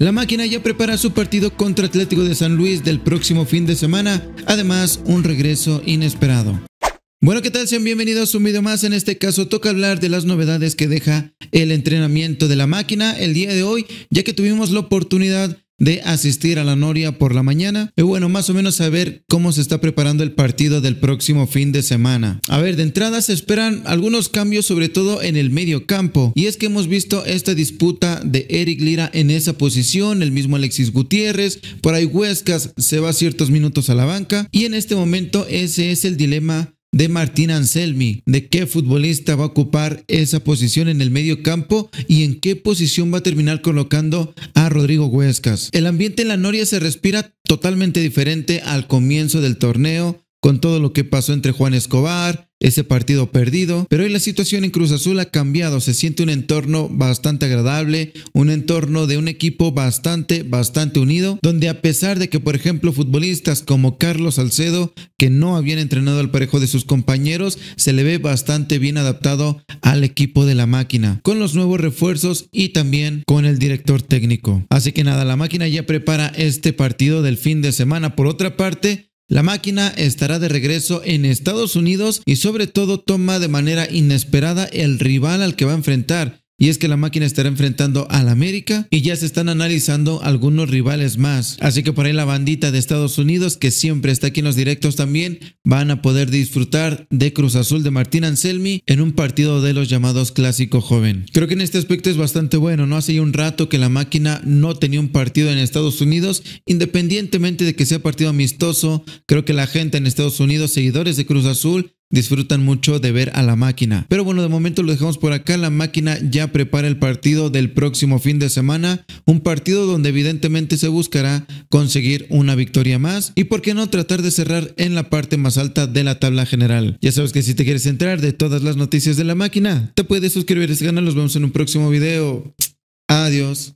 La máquina ya prepara su partido contra Atlético de San Luis del próximo fin de semana, además un regreso inesperado. Bueno, ¿qué tal? Sean bienvenidos a un video más. En este caso toca hablar de las novedades que deja el entrenamiento de la máquina el día de hoy, ya que tuvimos la oportunidad de asistir a la Noria por la mañana. Y bueno, más o menos saber cómo se está preparando el partido del próximo fin de semana. A ver, de entrada se esperan algunos cambios, sobre todo en el medio campo. Y es que hemos visto esta disputa de Eric Lira en esa posición, el mismo Alexis Gutiérrez, por ahí Huescas se va ciertos minutos a la banca. Y en este momento ese es el dilema de Martín Anselmi, de qué futbolista va a ocupar esa posición en el medio campo y en qué posición va a terminar colocando a Rodrigo Huescas. El ambiente en la Noria se respira totalmente diferente al comienzo del torneo, con todo lo que pasó entre Juan Escobar, ese partido perdido, pero hoy la situación en Cruz Azul ha cambiado, se siente un entorno bastante agradable, un entorno de un equipo bastante, bastante unido, donde a pesar de que, por ejemplo, futbolistas como Carlos Salcedo, que no habían entrenado al parejo de sus compañeros, se le ve bastante bien adaptado al equipo de la máquina, con los nuevos refuerzos y también con el director técnico. Así que nada, la máquina ya prepara este partido del fin de semana. Por otra parte, la máquina estará de regreso en Estados Unidos y sobre todo toma de manera inesperada el rival al que va a enfrentar, y es que la máquina estará enfrentando al América y ya se están analizando algunos rivales más. Así que por ahí la bandita de Estados Unidos, que siempre está aquí en los directos también, van a poder disfrutar de Cruz Azul de Martín Anselmi en un partido de los llamados Clásico Joven. Creo que en este aspecto es bastante bueno, ¿no? Hace un rato que la máquina no tenía un partido en Estados Unidos, independientemente de que sea partido amistoso, creo que la gente en Estados Unidos, seguidores de Cruz Azul, disfrutan mucho de ver a la máquina. Pero bueno, de momento lo dejamos por acá. La máquina ya prepara el partido del próximo fin de semana. Un partido donde evidentemente se buscará conseguir una victoria más. Y por qué no tratar de cerrar en la parte más alta de la tabla general. Ya sabes que si te quieres entrar de todas las noticias de la máquina, te puedes suscribir a este canal. Nos vemos en un próximo video. Adiós.